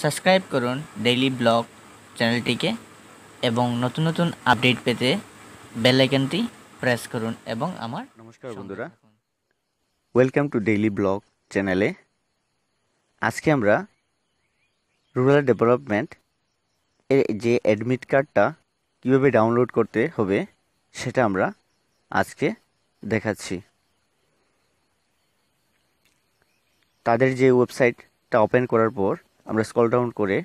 subscribe করুন daily blog চ্যানেলটিকে এবং নতুন নতুন আপডেট পেতে বেল আইকনটি প্রেস করুন এবং আমার নমস্কার বন্ধুরা ওয়েলকাম টু ডেইলি ব্লগ চ্যানেলে আজকে আমরা রুরাল ডেভেলপমেন্ট এর যে অ্যাডমিট কার্ডটা কীভাবে ডাউনলোড করতে হবে সেটা আমরা আজকে দেখাচ্ছি তাদের যে ওয়েবসাইটটা ওপেন করার পর আমরা স্কল ডাউন করে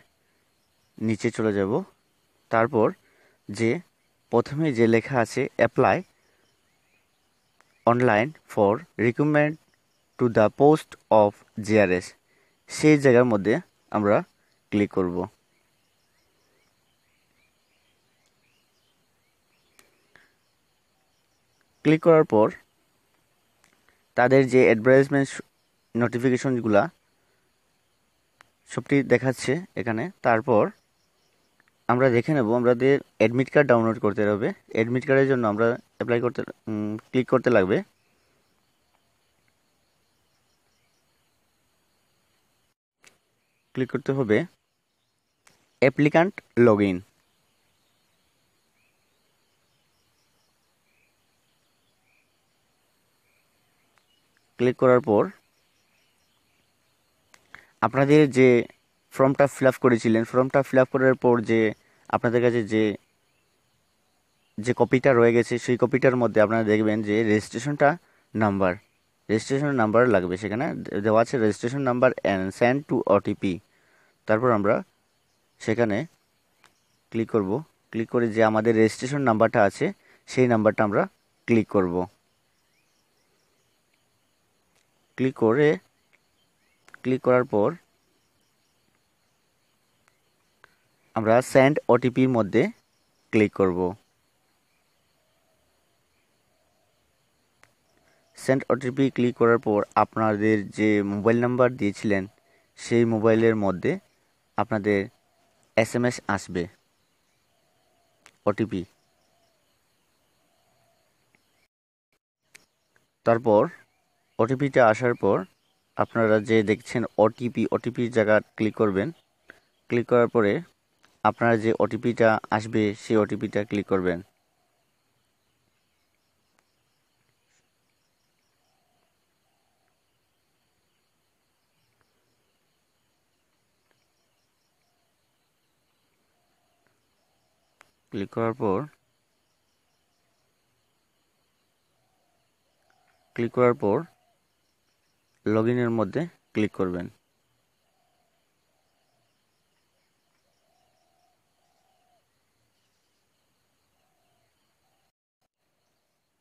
নিচে চলে যাব তারপর যে প্রথমে যে লেখা আছে apply online for recommend to the post of GRS সেই জায়গার মধ্যে আমরা ক্লিক করব ক্লিক করার পর তাদের যে অ্যাডভার্টাইজমেন্ট নোটিফিকেশনগুলা সবটি দেখাচ্ছে এখানে তারপর আমরা দেখে নেব আমাদের অ্যাডমিট কার্ড ডাউনলোড করতে হবে অ্যাডমিট কার্ডের জন্য আমরা অ্যাপ্লাই করতে ক্লিক করতে লাগবে ক্লিক করতে হবে অ্যাপ্লিকান্ট লগ ইন ক্লিক করার পর আপনাদের যে ফর্মটা ফিল আপ করেছিলেন ফর্মটা ফিল আপ করার পর যে আপনাদের কাছে যে যে কপিটা রয়ে গেছে সেই কপিটার মধ্যে আপনারা দেখবেন যে রেজিস্ট্রেশনটা নাম্বার রেজিস্ট্রেশন নাম্বার লাগবে সেখানে দেওয়া আছে registration number and send to OTP তারপর আমরা সেখানে ক্লিক করব ক্লিক করে যে আমাদের রেজিস্ট্রেশন নাম্বারটা আছে সেই নাম্বারটা আমরা ক্লিক করব ক্লিক করে ক্লিক করার পর আমরা স্যান্ড ওটিপির মধ্যে ক্লিক করব সেন্ড ওটিপি ক্লিক করার পর আপনাদের যে মোবাইল নাম্বার দিয়েছিলেন সেই মোবাইলের মধ্যে আপনাদের এস এম এস আসবে ওটিপি তারপর ওটিপিটা আসার পর আপনারা যে দেখছেন ওটিপি ওটিপির জায়গা ক্লিক করবেন ক্লিক করার পরে আপনারা যে ওটিপিটা আসবে সেই ওটিপিটা ক্লিক করবেন ক্লিক করার পর ক্লিক করার পর লগ ইনের মধ্যে ক্লিক করবেন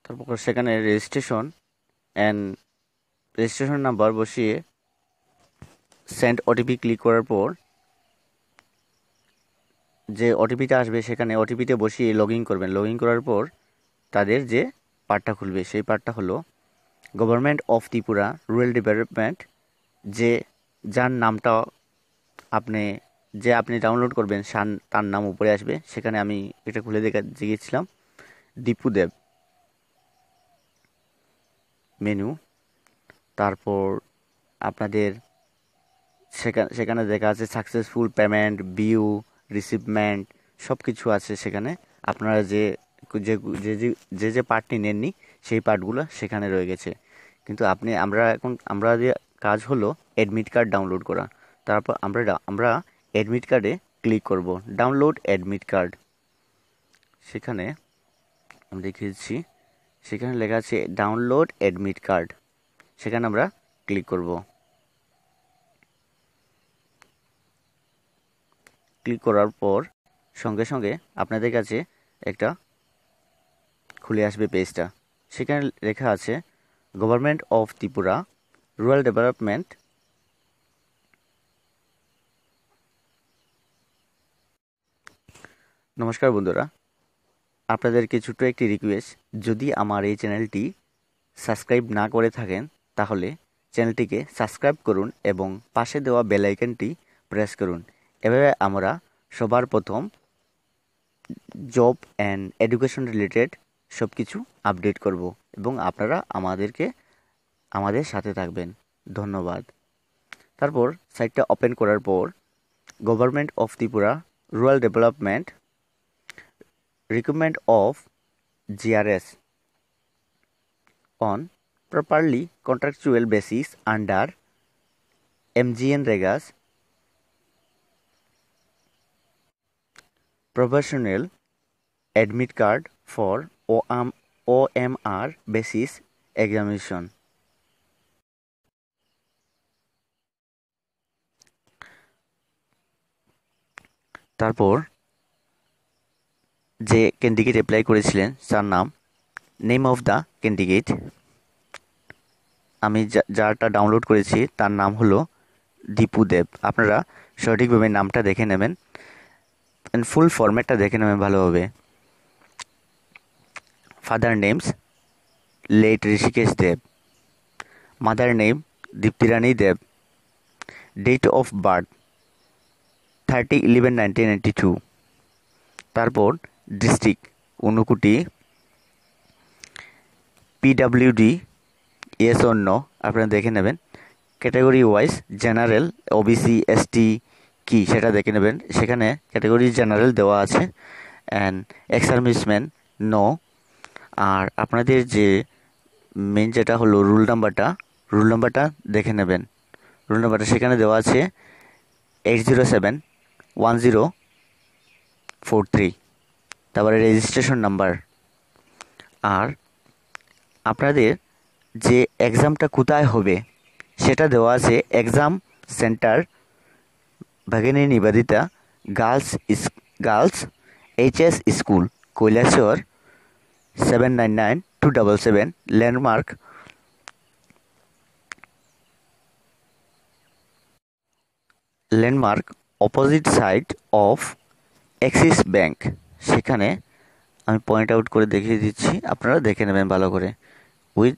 তারপর সেখানে রেজিস্ট্রেশন অ্যান্ড রেজিস্ট্রেশন নাম্বার বসিয়ে সেন্ড ওটিপি ক্লিক করার পর যে ওটিপিটা আসবে সেখানে ওটিপিতে বসিয়ে লগ ইন করবেন লগ ইন করার পর তাদের যে পার্টটা খুলবে সেই পার্টটা হলো government of Tripura rural development যে যার নামটা আপনি যে আপনি ডাউনলোড করবেন সান তার নাম উপরে আসবে সেখানে আমি এটা খুলে দেখা গিয়েছিলাম দীপু দেব মেনু তারপর আপনাদের সেখানে সেখানে দেখা আছে সাকসেসফুল পেমেন্ট বিউ রিসিভমেন্ট সব কিছু আছে সেখানে আপনারা যে যে যে যে পার্টটি নেননি সেই পার্টগুলো সেখানে রয়ে গেছে কিন্তু আপনি আমরা এখন আমরা যে কাজ হলো অ্যাডমিট কার্ড ডাউনলোড করা তারপর আমরা আমরা অ্যাডমিট কার্ডে ক্লিক করব ডাউনলোড অ্যাডমিট কার্ড সেখানে আমি দেখিয়েছি সেখানে লেখা আছে ডাউনলোড অ্যাডমিট কার্ড সেখানে আমরা ক্লিক করব ক্লিক করার পর সঙ্গে সঙ্গে আপনাদের কাছে একটা খুলে আসবে পেজটা সেখানে লেখা আছে government of Tripura rural development নমস্কার বন্ধুরা আপনাদেরকে ছোট্ট একটি রিকোয়েস্ট যদি আমার এই চ্যানেলটি সাবস্ক্রাইব না করে থাকেন তাহলে চ্যানেলটিকে সাবস্ক্রাইব করুন এবং পাশে দেওয়া বেলাইকনটি প্রেস করুন এভাবে আমরা সবার প্রথম জব অ্যান্ড এডুকেশন রিলেটেড সব কিছু আপডেট করব এবং আপনারা আমাদেরকে আমাদের সাথে থাকবেন ধন্যবাদ তারপর সাইটটা ওপেন করার পর government of Tripura rural development recruitment of GRS on basis under M G N REGS professional admit card for OMR basis examination তারপর যে ক্যান্ডিডেট অ্যাপ্লাই করেছিলেন তার নাম নেম অফ দ্য ক্যান্ডিডেট আমি যারটা ডাউনলোড করেছি তার নাম হলো দীপু দেব আপনারা সঠিকভাবে নামটা দেখে নেবেন ফুল ফর্ম্যাটটা দেখে নেবেন ভালোভাবে father names late names Deb mother name Diptirani Deb date of date thirty eleven 30 11 two তারপর ডিস্ট্রিক্ট অনুকুটি পিডাব্লিউডি এস অন্য আপনারা দেখে নেবেন category wise general OBC ST কি সেটা দেখে নেবেন সেখানে ক্যাটাগরি জেনারেল দেওয়া আছে অ্যান্ড এক্স নো আর আপনাদের যে মেন যেটা হলো রুল নাম্বারটা রুল নাম্বারটা দেখে নেবেন রুল নাম্বারটা সেখানে দেওয়া আছে eight zero seven one zero four three তারপরে রেজিস্ট্রেশন নাম্বার আর আপনাদের যে এক্সামটা কোথায় হবে সেটা দেওয়া আছে exam centre Bhagini Nivedita girls girls HS school Kailasahar seven nine nine two double seven landmark landmark opposite side of Axis bank সেখানে আমি পয়েন্ট আউট করে দেখিয়ে দিচ্ছি আপনারা দেখে নেবেন ভালো করে ওই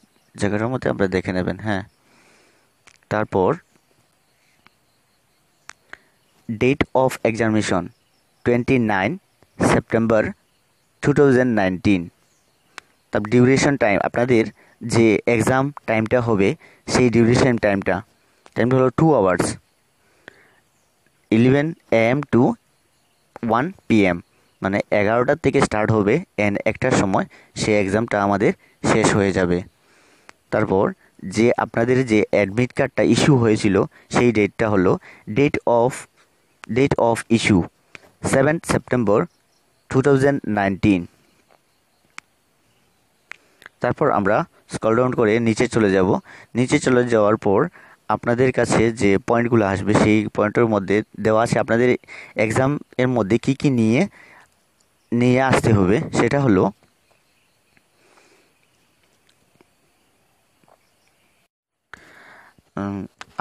জায়গাটার মধ্যে আপনারা দেখে নেবেন হ্যাঁ তারপর date of examination twenty nine September two thousand nineteen duration time আপনাদের যে এক্সাম টাইমটা হবে সেই ডিউরেশন টাইমটা টাইমটা হলো two hours eleven A M to one PM মানে এগারোটার থেকে স্টার্ট হবে অ্যান্ড একটার সময় সেই এক্সামটা আমাদের শেষ হয়ে যাবে তারপর যে আপনাদের যে অ্যাডমিট কার্ডটা ইস্যু হয়েছিল সেই ডেটটা হলো date of date of issue seven September two thousand nineteen তারপর আমরা স্কল ডাউন করে নিচে চলে যাব নিচে চলে যাওয়ার পর আপনাদের কাছে যে পয়েন্টগুলো আসবে সেই পয়েন্টের মধ্যে দেওয়া আছে আপনাদের এক্সাম এর মধ্যে কি কি নিয়ে নিয়ে আসতে হবে সেটা হলো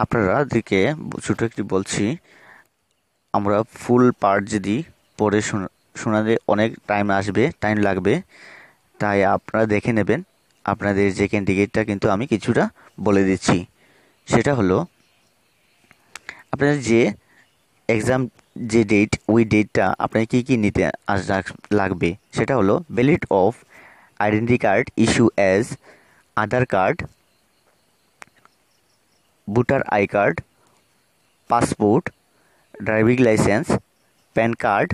আপনারা দিকে ছোটো একটি বলছি আমরা ফুল পার্ট যদি পড়ে শোনা শোনাতে অনেক টাইম আসবে টাইম লাগবে তাই আপনারা দেখে নেবেন আপনাদের যে টিকিটটা কিন্তু আমি কিছুটা বলে দিচ্ছি সেটা হলো আপনাদের যে এক্সাম যে ডেট ওই ডেটটা আপনার কী কী নিতে আস লাগবে সেটা হলো valid of identity card issue as Aadhaar card voter I card passport driving licence PAN card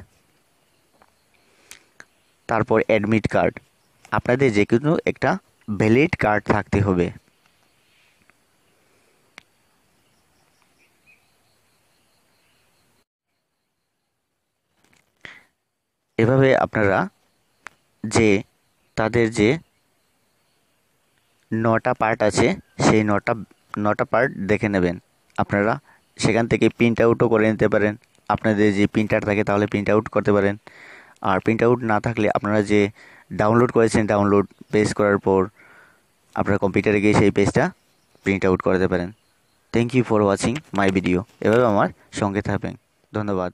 তারপর অ্যাডমিট কার্ড আপনাদের যে কোনো একটা ভ্যালিড কার্ড থাকতে হবে এভাবে আপনারা যে তাদের যে নটা পার্ট আছে সেই নটা নটা পার্ট দেখে নেবেন আপনারা সেখান থেকে প্রিন্ট আউটও করে নিতে পারেন আপনাদের যে প্রিন্টার থাকে তাহলে প্রিন্ট আউট করতে পারেন আর প্রিন্ট আউট না থাকলে আপনারা যে ডাউনলোড করেছেন ডাউনলোড পেজ করার পর আপনার কম্পিউটারে গিয়ে সেই পেজটা প্রিন্ট আউট করাতে পারেন thank you for watching my video এভাবে আমার সঙ্গে থাকবেন ধন্যবাদ